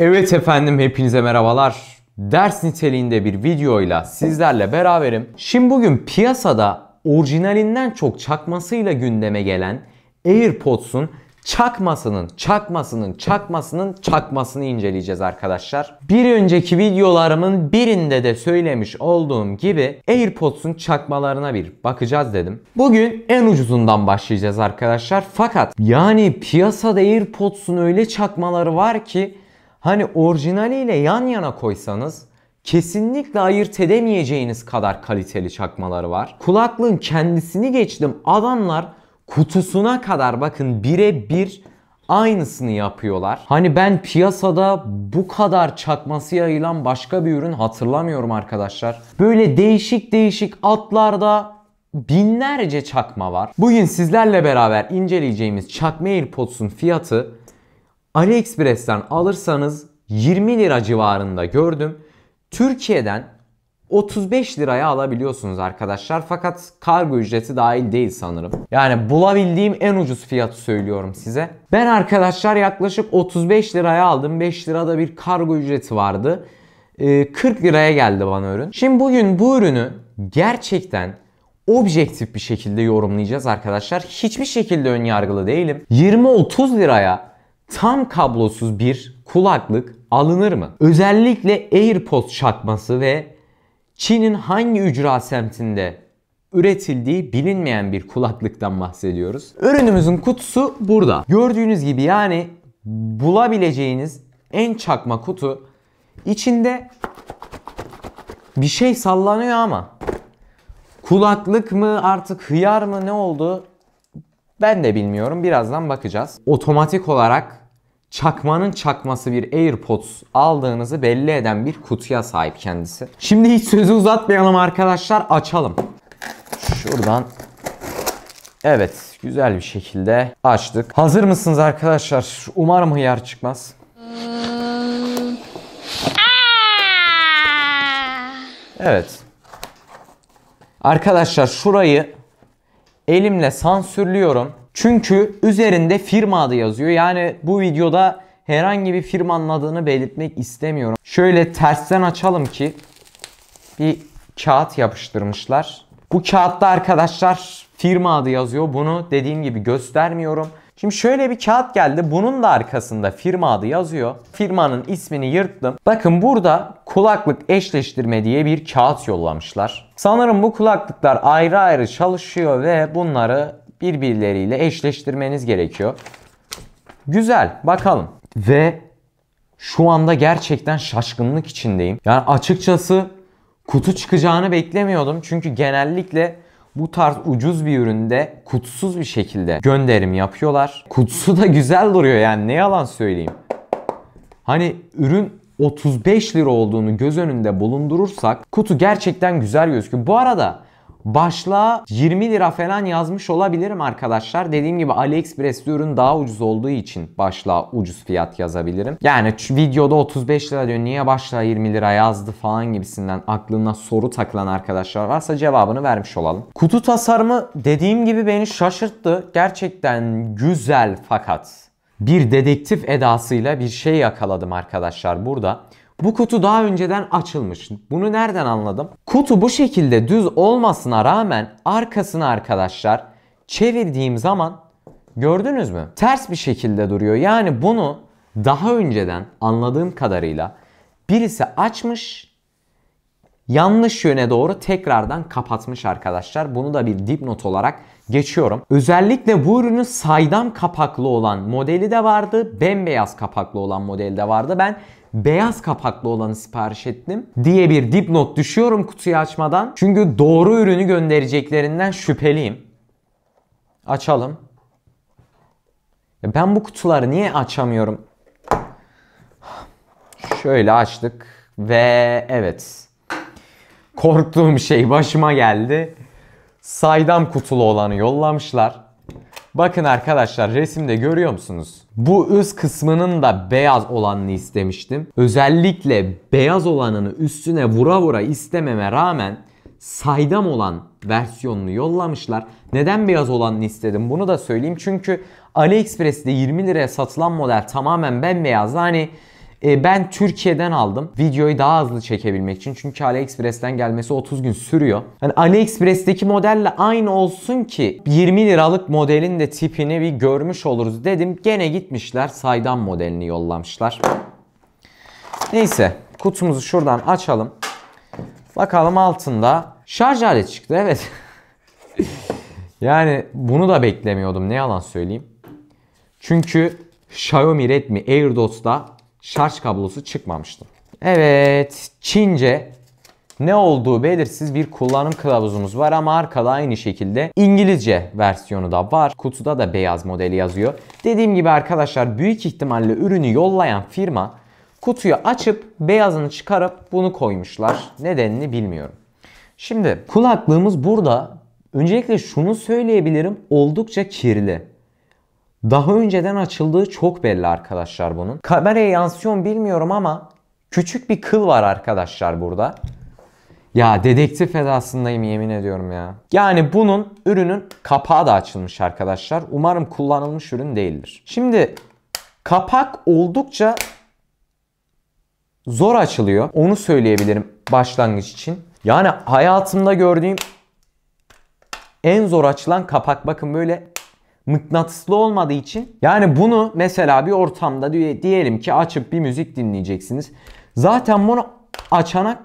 Evet efendim hepinize merhabalar. Ders niteliğinde bir videoyla sizlerle beraberim. Şimdi bugün piyasada orijinalinden çok çakmasıyla gündeme gelen AirPods'un çakmasının, çakmasının, çakmasının çakmasını inceleyeceğiz arkadaşlar. Bir önceki videolarımın birinde de söylemiş olduğum gibi AirPods'un çakmalarına bir bakacağız dedim. Bugün en ucuzundan başlayacağız arkadaşlar. Fakat yani piyasada AirPods'un öyle çakmaları var ki hani orijinaliyle yan yana koysanız kesinlikle ayırt edemeyeceğiniz kadar kaliteli çakmaları var. Kulaklığın kendisini geçtim adamlar kutusuna kadar bakın birebir aynısını yapıyorlar. Hani ben piyasada bu kadar çakması yayılan başka bir ürün hatırlamıyorum arkadaşlar. Böyle değişik değişik atlarda binlerce çakma var. Bugün sizlerle beraber inceleyeceğimiz çakma AirPods'un fiyatı AliExpress'ten alırsanız 20 lira civarında gördüm. Türkiye'den 35 liraya alabiliyorsunuz arkadaşlar fakat kargo ücreti dahil değil sanırım. Yani bulabildiğim en ucuz fiyatı söylüyorum size. Ben arkadaşlar yaklaşık 35 liraya aldım. 5 lirada bir kargo ücreti vardı. 40 ee, liraya geldi bana ürün. Şimdi bugün bu ürünü gerçekten objektif bir şekilde yorumlayacağız arkadaşlar. Hiçbir şekilde ön yargılı değilim. 20-30 liraya tam kablosuz bir kulaklık alınır mı? Özellikle AirPods çakması ve Çin'in hangi ücra semtinde üretildiği bilinmeyen bir kulaklıktan bahsediyoruz. Ürünümüzün kutusu burada. Gördüğünüz gibi yani bulabileceğiniz en çakma kutu içinde bir şey sallanıyor ama kulaklık mı artık hıyar mı ne oldu ben de bilmiyorum. Birazdan bakacağız. Otomatik olarak çakmanın çakması bir AirPods aldığınızı belli eden bir kutuya sahip kendisi. Şimdi hiç sözü uzatmayalım arkadaşlar açalım. Şuradan Evet güzel bir şekilde açtık. Hazır mısınız arkadaşlar? Umarım hıyar çıkmaz. Evet. Arkadaşlar şurayı elimle sansürlüyorum. Çünkü üzerinde firma adı yazıyor. Yani bu videoda herhangi bir firmanın adını belirtmek istemiyorum. Şöyle tersten açalım ki bir kağıt yapıştırmışlar. Bu kağıtta arkadaşlar firma adı yazıyor. Bunu dediğim gibi göstermiyorum. Şimdi şöyle bir kağıt geldi. Bunun da arkasında firma adı yazıyor. Firmanın ismini yırttım. Bakın burada kulaklık eşleştirme diye bir kağıt yollamışlar. Sanırım bu kulaklıklar ayrı ayrı çalışıyor ve bunları birbirleriyle eşleştirmeniz gerekiyor. Güzel bakalım. Ve şu anda gerçekten şaşkınlık içindeyim. Yani açıkçası kutu çıkacağını beklemiyordum. Çünkü genellikle bu tarz ucuz bir üründe kutsuz bir şekilde gönderim yapıyorlar. Kutusu da güzel duruyor yani ne yalan söyleyeyim. Hani ürün 35 lira olduğunu göz önünde bulundurursak kutu gerçekten güzel gözüküyor. Bu arada Başla 20 lira falan yazmış olabilirim arkadaşlar. Dediğim gibi AliExpress ürün daha ucuz olduğu için başla ucuz fiyat yazabilirim. Yani videoda 35 lira diyor niye başla 20 lira yazdı falan gibisinden aklına soru takılan arkadaşlar varsa cevabını vermiş olalım. Kutu tasarımı dediğim gibi beni şaşırttı. Gerçekten güzel fakat bir dedektif edasıyla bir şey yakaladım arkadaşlar burada. Bu kutu daha önceden açılmış. Bunu nereden anladım? Kutu bu şekilde düz olmasına rağmen arkasını arkadaşlar çevirdiğim zaman gördünüz mü? Ters bir şekilde duruyor. Yani bunu daha önceden anladığım kadarıyla birisi açmış yanlış yöne doğru tekrardan kapatmış arkadaşlar. Bunu da bir dipnot olarak geçiyorum. Özellikle bu ürünün saydam kapaklı olan modeli de vardı. Bembeyaz kapaklı olan modeli de vardı. Ben beyaz kapaklı olanı sipariş ettim diye bir dipnot düşüyorum kutuyu açmadan. Çünkü doğru ürünü göndereceklerinden şüpheliyim. Açalım. Ben bu kutuları niye açamıyorum? Şöyle açtık ve evet. Korktuğum şey başıma geldi. Saydam kutulu olanı yollamışlar. Bakın arkadaşlar resimde görüyor musunuz? Bu üst kısmının da beyaz olanını istemiştim. Özellikle beyaz olanını üstüne vura vura istememe rağmen saydam olan versiyonunu yollamışlar. Neden beyaz olanını istedim bunu da söyleyeyim. Çünkü AliExpress'te 20 liraya satılan model tamamen bembeyaz. Hani e, ben Türkiye'den aldım. Videoyu daha hızlı çekebilmek için. Çünkü AliExpress'ten gelmesi 30 gün sürüyor. Hani AliExpress'teki modelle aynı olsun ki 20 liralık modelin de tipini bir görmüş oluruz dedim. Gene gitmişler saydam modelini yollamışlar. Neyse kutumuzu şuradan açalım. Bakalım altında şarj aleti çıktı evet. yani bunu da beklemiyordum ne yalan söyleyeyim. Çünkü Xiaomi Redmi AirDots'da şarj kablosu çıkmamıştı. Evet, Çince ne olduğu belirsiz bir kullanım kılavuzumuz var ama arkada aynı şekilde İngilizce versiyonu da var. Kutuda da beyaz modeli yazıyor. Dediğim gibi arkadaşlar büyük ihtimalle ürünü yollayan firma kutuyu açıp beyazını çıkarıp bunu koymuşlar. Nedenini bilmiyorum. Şimdi kulaklığımız burada. Öncelikle şunu söyleyebilirim oldukça kirli. Daha önceden açıldığı çok belli arkadaşlar bunun. Kameraya yansıyor bilmiyorum ama küçük bir kıl var arkadaşlar burada. Ya dedektif edasındayım yemin ediyorum ya. Yani bunun ürünün kapağı da açılmış arkadaşlar. Umarım kullanılmış ürün değildir. Şimdi kapak oldukça zor açılıyor. Onu söyleyebilirim başlangıç için. Yani hayatımda gördüğüm en zor açılan kapak. Bakın böyle mıknatıslı olmadığı için yani bunu mesela bir ortamda diyelim ki açıp bir müzik dinleyeceksiniz. Zaten bunu açana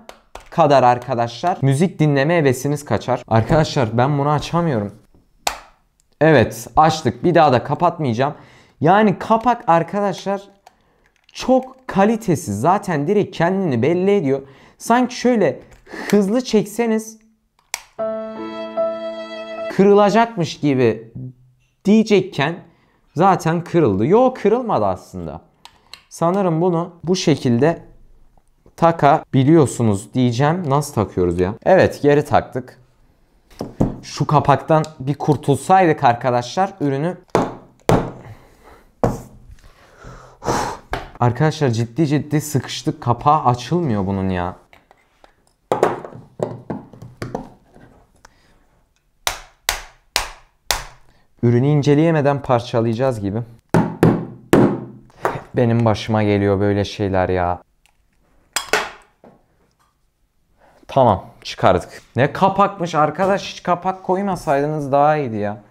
kadar arkadaşlar müzik dinleme hevesiniz kaçar. Arkadaşlar ben bunu açamıyorum. Evet açtık. Bir daha da kapatmayacağım. Yani kapak arkadaşlar çok kalitesiz. Zaten direkt kendini belli ediyor. Sanki şöyle hızlı çekseniz kırılacakmış gibi diyecekken zaten kırıldı. Yok kırılmadı aslında. Sanırım bunu bu şekilde takabiliyorsunuz diyeceğim. Nasıl takıyoruz ya? Evet geri taktık. Şu kapaktan bir kurtulsaydık arkadaşlar ürünü Arkadaşlar ciddi ciddi sıkıştık. Kapağı açılmıyor bunun ya. ürünü inceleyemeden parçalayacağız gibi. Benim başıma geliyor böyle şeyler ya. Tamam çıkardık. Ne kapakmış arkadaş hiç kapak koymasaydınız daha iyiydi ya.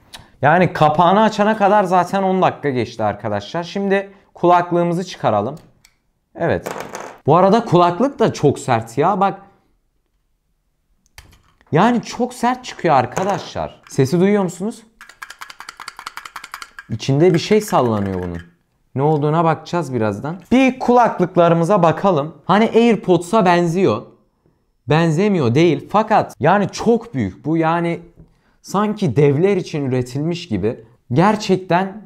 Yani kapağını açana kadar zaten 10 dakika geçti arkadaşlar. Şimdi kulaklığımızı çıkaralım. Evet. Bu arada kulaklık da çok sert ya. Bak yani çok sert çıkıyor arkadaşlar. Sesi duyuyor musunuz? İçinde bir şey sallanıyor bunun. Ne olduğuna bakacağız birazdan. Bir kulaklıklarımıza bakalım. Hani AirPods'a benziyor. Benzemiyor değil fakat yani çok büyük bu yani sanki devler için üretilmiş gibi. Gerçekten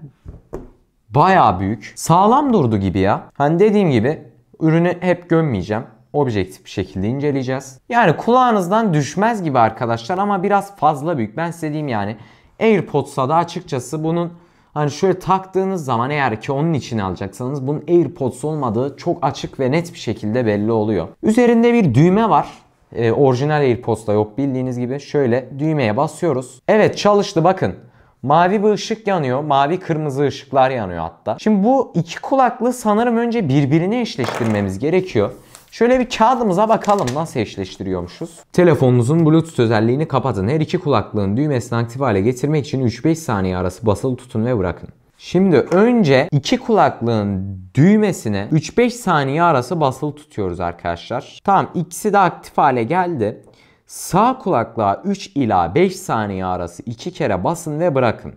baya büyük. Sağlam durdu gibi ya. Hani dediğim gibi ürünü hep gömmeyeceğim. Objektif bir şekilde inceleyeceğiz. Yani kulağınızdan düşmez gibi arkadaşlar ama biraz fazla büyük. Ben size diyeyim yani AirPods'a da açıkçası bunun Hani şöyle taktığınız zaman eğer ki onun için alacaksanız bunun AirPods olmadığı çok açık ve net bir şekilde belli oluyor. Üzerinde bir düğme var. E, orijinal AirPods'ta yok bildiğiniz gibi. Şöyle düğmeye basıyoruz. Evet çalıştı bakın. Mavi bir ışık yanıyor. Mavi kırmızı ışıklar yanıyor hatta. Şimdi bu iki kulaklı sanırım önce birbirine eşleştirmemiz gerekiyor. Şöyle bir kağıdımıza bakalım nasıl eşleştiriyormuşuz. Telefonunuzun Bluetooth özelliğini kapatın. Her iki kulaklığın düğmesini aktif hale getirmek için 3-5 saniye arası basılı tutun ve bırakın. Şimdi önce iki kulaklığın düğmesine 3-5 saniye arası basılı tutuyoruz arkadaşlar. Tamam ikisi de aktif hale geldi. Sağ kulaklığa 3 ila 5 saniye arası 2 kere basın ve bırakın.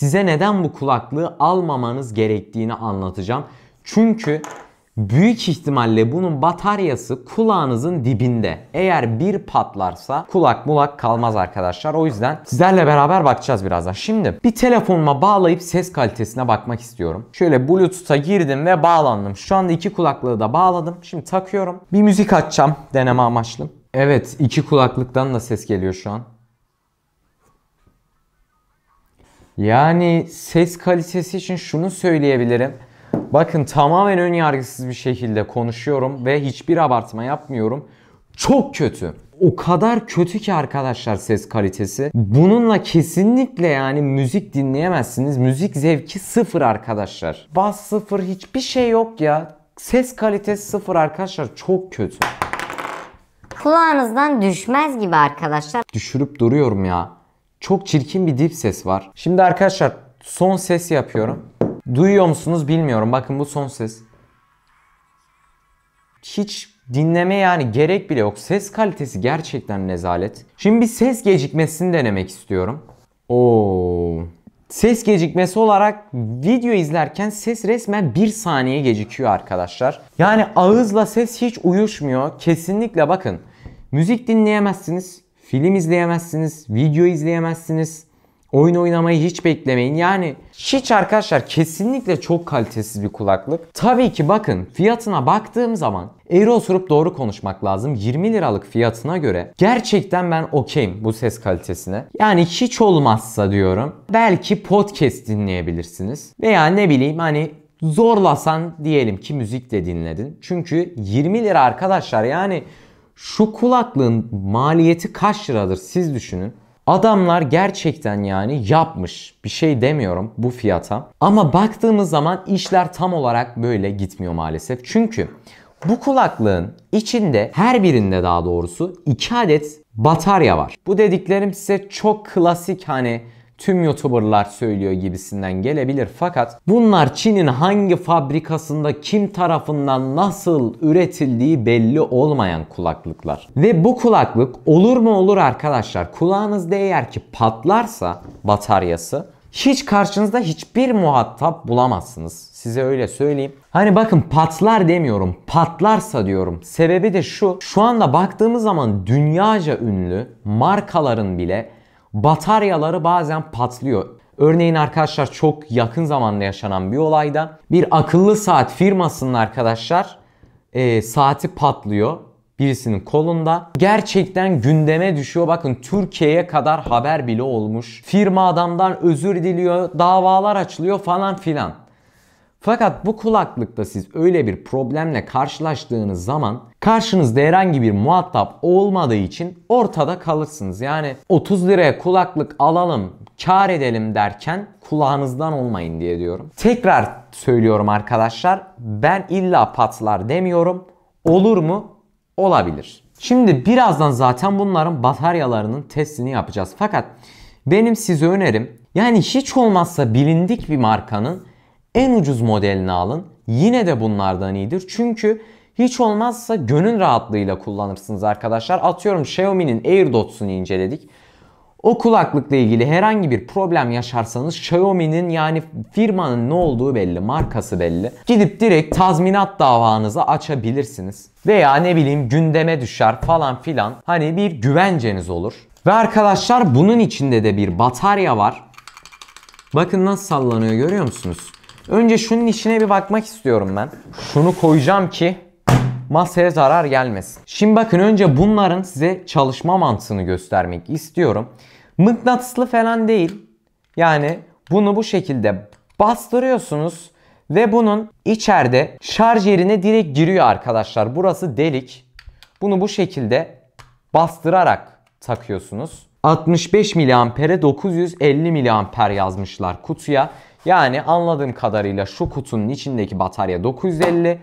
Size neden bu kulaklığı almamanız gerektiğini anlatacağım. Çünkü büyük ihtimalle bunun bataryası kulağınızın dibinde. Eğer bir patlarsa kulak mulak kalmaz arkadaşlar. O yüzden sizlerle beraber bakacağız birazdan. Şimdi bir telefonuma bağlayıp ses kalitesine bakmak istiyorum. Şöyle Bluetooth'a girdim ve bağlandım. Şu anda iki kulaklığı da bağladım. Şimdi takıyorum. Bir müzik açacağım deneme amaçlı. Evet iki kulaklıktan da ses geliyor şu an. Yani ses kalitesi için şunu söyleyebilirim. Bakın tamamen ön yargısız bir şekilde konuşuyorum ve hiçbir abartma yapmıyorum. Çok kötü. O kadar kötü ki arkadaşlar ses kalitesi. Bununla kesinlikle yani müzik dinleyemezsiniz. Müzik zevki sıfır arkadaşlar. Bas sıfır hiçbir şey yok ya. Ses kalitesi sıfır arkadaşlar çok kötü. Kulağınızdan düşmez gibi arkadaşlar. Düşürüp duruyorum ya. Çok çirkin bir dip ses var. Şimdi arkadaşlar son ses yapıyorum. Duyuyor musunuz bilmiyorum. Bakın bu son ses. Hiç dinleme yani gerek bile yok. Ses kalitesi gerçekten nezalet. Şimdi bir ses gecikmesini denemek istiyorum. Oo. Ses gecikmesi olarak video izlerken ses resmen 1 saniye gecikiyor arkadaşlar. Yani ağızla ses hiç uyuşmuyor. Kesinlikle bakın. Müzik dinleyemezsiniz film izleyemezsiniz, video izleyemezsiniz. Oyun oynamayı hiç beklemeyin. Yani hiç arkadaşlar kesinlikle çok kalitesiz bir kulaklık. Tabii ki bakın fiyatına baktığım zaman eğri oturup doğru konuşmak lazım. 20 liralık fiyatına göre gerçekten ben okeyim bu ses kalitesine. Yani hiç olmazsa diyorum belki podcast dinleyebilirsiniz. Veya ne bileyim hani zorlasan diyelim ki müzik de dinledin. Çünkü 20 lira arkadaşlar yani şu kulaklığın maliyeti kaç liradır siz düşünün. Adamlar gerçekten yani yapmış. Bir şey demiyorum bu fiyata. Ama baktığımız zaman işler tam olarak böyle gitmiyor maalesef. Çünkü bu kulaklığın içinde her birinde daha doğrusu 2 adet batarya var. Bu dediklerim size çok klasik hani tüm YouTuber'lar söylüyor gibisinden gelebilir. Fakat bunlar Çin'in hangi fabrikasında kim tarafından nasıl üretildiği belli olmayan kulaklıklar. Ve bu kulaklık olur mu olur arkadaşlar kulağınızda eğer ki patlarsa bataryası hiç karşınızda hiçbir muhatap bulamazsınız. Size öyle söyleyeyim. Hani bakın patlar demiyorum. Patlarsa diyorum. Sebebi de şu. Şu anda baktığımız zaman dünyaca ünlü markaların bile bataryaları bazen patlıyor. Örneğin arkadaşlar çok yakın zamanda yaşanan bir olayda bir akıllı saat firmasının arkadaşlar e, saati patlıyor birisinin kolunda. Gerçekten gündeme düşüyor. Bakın Türkiye'ye kadar haber bile olmuş. Firma adamdan özür diliyor, davalar açılıyor falan filan. Fakat bu kulaklıkta siz öyle bir problemle karşılaştığınız zaman karşınızda herhangi bir muhatap olmadığı için ortada kalırsınız. Yani 30 liraya kulaklık alalım, kar edelim derken kulağınızdan olmayın diye diyorum. Tekrar söylüyorum arkadaşlar ben illa patlar demiyorum. Olur mu? Olabilir. Şimdi birazdan zaten bunların bataryalarının testini yapacağız. Fakat benim size önerim yani hiç olmazsa bilindik bir markanın en ucuz modelini alın. Yine de bunlardan iyidir. Çünkü hiç olmazsa gönül rahatlığıyla kullanırsınız arkadaşlar. Atıyorum Xiaomi'nin AirDots'unu inceledik. O kulaklıkla ilgili herhangi bir problem yaşarsanız Xiaomi'nin yani firmanın ne olduğu belli, markası belli. Gidip direkt tazminat davanızı açabilirsiniz. Veya ne bileyim gündeme düşer falan filan. Hani bir güvenceniz olur. Ve arkadaşlar bunun içinde de bir batarya var. Bakın nasıl sallanıyor görüyor musunuz? Önce şunun içine bir bakmak istiyorum ben. Şunu koyacağım ki masaya zarar gelmesin. Şimdi bakın önce bunların size çalışma mantığını göstermek istiyorum. Mıknatıslı falan değil. Yani bunu bu şekilde bastırıyorsunuz ve bunun içeride şarj yerine direkt giriyor arkadaşlar. Burası delik. Bunu bu şekilde bastırarak takıyorsunuz. 65 miliampere 950 miliamper yazmışlar kutuya. Yani anladığım kadarıyla şu kutunun içindeki batarya 950.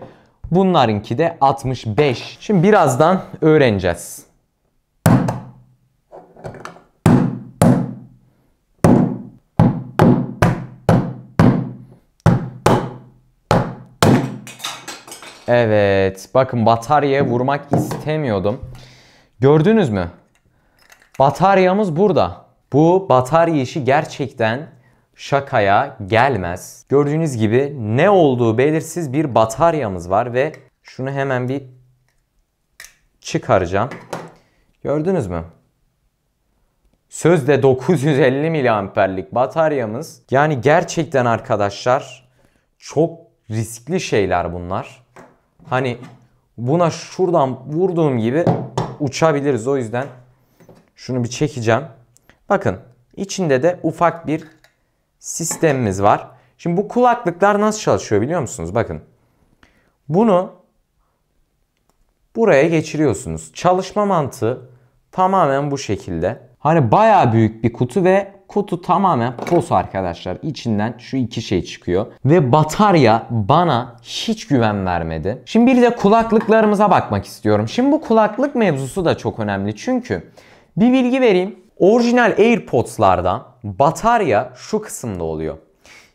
Bunlarınki de 65. Şimdi birazdan öğreneceğiz. Evet. Bakın bataryaya vurmak istemiyordum. Gördünüz mü? Bataryamız burada. Bu batarya işi gerçekten şakaya gelmez. Gördüğünüz gibi ne olduğu belirsiz bir bataryamız var ve şunu hemen bir çıkaracağım. Gördünüz mü? Sözde 950 miliamperlik bataryamız. Yani gerçekten arkadaşlar çok riskli şeyler bunlar. Hani buna şuradan vurduğum gibi uçabiliriz. O yüzden şunu bir çekeceğim. Bakın içinde de ufak bir sistemimiz var. Şimdi bu kulaklıklar nasıl çalışıyor biliyor musunuz? Bakın. Bunu buraya geçiriyorsunuz. Çalışma mantığı tamamen bu şekilde. Hani baya büyük bir kutu ve kutu tamamen pos arkadaşlar. İçinden şu iki şey çıkıyor. Ve batarya bana hiç güven vermedi. Şimdi bir de kulaklıklarımıza bakmak istiyorum. Şimdi bu kulaklık mevzusu da çok önemli. Çünkü bir bilgi vereyim. Orijinal AirPods'larda batarya şu kısımda oluyor.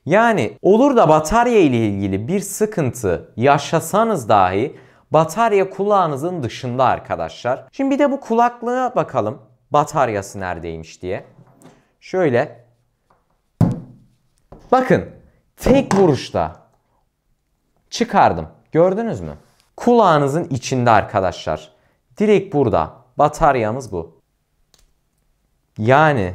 Yani olur da batarya ile ilgili bir sıkıntı yaşasanız dahi batarya kulağınızın dışında arkadaşlar. Şimdi bir de bu kulaklığa bakalım bataryası neredeymiş diye. Şöyle. Bakın tek vuruşta çıkardım. Gördünüz mü? Kulağınızın içinde arkadaşlar. Direkt burada. Bataryamız bu. Yani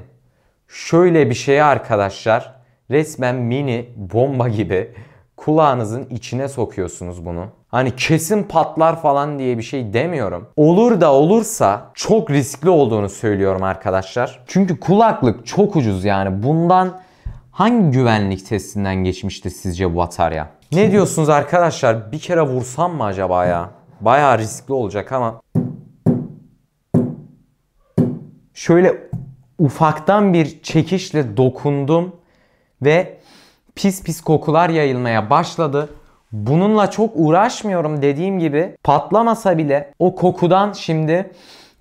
şöyle bir şey arkadaşlar resmen mini bomba gibi kulağınızın içine sokuyorsunuz bunu. Hani kesin patlar falan diye bir şey demiyorum. Olur da olursa çok riskli olduğunu söylüyorum arkadaşlar. Çünkü kulaklık çok ucuz yani. Bundan hangi güvenlik testinden geçmişti sizce bu batarya? Ne diyorsunuz arkadaşlar? Bir kere vursam mı acaba ya? Bayağı riskli olacak ama. Şöyle ufaktan bir çekişle dokundum ve pis pis kokular yayılmaya başladı. Bununla çok uğraşmıyorum dediğim gibi patlamasa bile o kokudan şimdi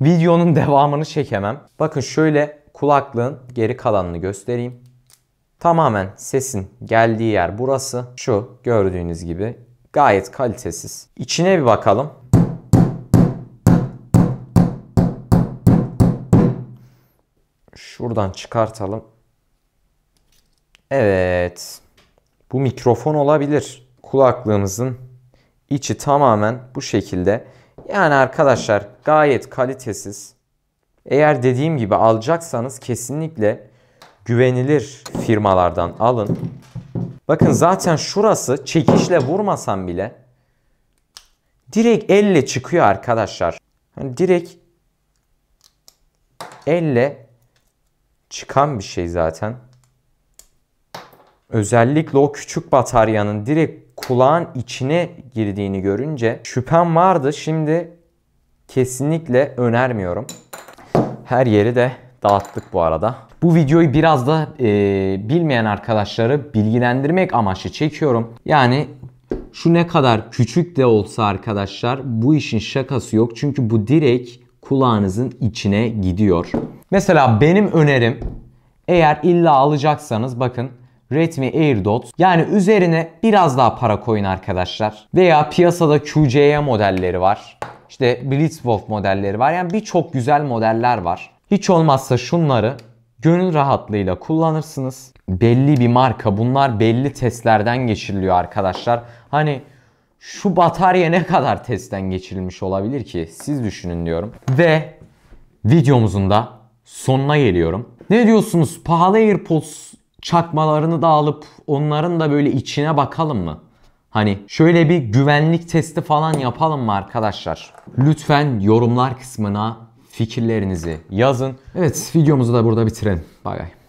videonun devamını çekemem. Bakın şöyle kulaklığın geri kalanını göstereyim. Tamamen sesin geldiği yer burası. Şu gördüğünüz gibi gayet kalitesiz. İçine bir bakalım. Şuradan çıkartalım. Evet. Bu mikrofon olabilir. Kulaklığımızın içi tamamen bu şekilde. Yani arkadaşlar gayet kalitesiz. Eğer dediğim gibi alacaksanız kesinlikle güvenilir firmalardan alın. Bakın zaten şurası çekişle vurmasam bile direkt elle çıkıyor arkadaşlar. Hani direkt elle çıkan bir şey zaten. Özellikle o küçük bataryanın direkt kulağın içine girdiğini görünce şüphem vardı. Şimdi kesinlikle önermiyorum. Her yeri de dağıttık bu arada. Bu videoyu biraz da e, bilmeyen arkadaşları bilgilendirmek amaçlı çekiyorum. Yani şu ne kadar küçük de olsa arkadaşlar bu işin şakası yok. Çünkü bu direkt kulağınızın içine gidiyor. Mesela benim önerim eğer illa alacaksanız bakın Redmi AirDots yani üzerine biraz daha para koyun arkadaşlar. Veya piyasada QCY e modelleri var. İşte Blitzwolf modelleri var. Yani birçok güzel modeller var. Hiç olmazsa şunları gönül rahatlığıyla kullanırsınız. Belli bir marka bunlar belli testlerden geçiriliyor arkadaşlar. Hani şu batarya ne kadar testten geçirilmiş olabilir ki? Siz düşünün diyorum. Ve videomuzun da sonuna geliyorum. Ne diyorsunuz? Pahalı AirPods çakmalarını da alıp onların da böyle içine bakalım mı? Hani şöyle bir güvenlik testi falan yapalım mı arkadaşlar? Lütfen yorumlar kısmına fikirlerinizi yazın. Evet videomuzu da burada bitirelim. Bay bay.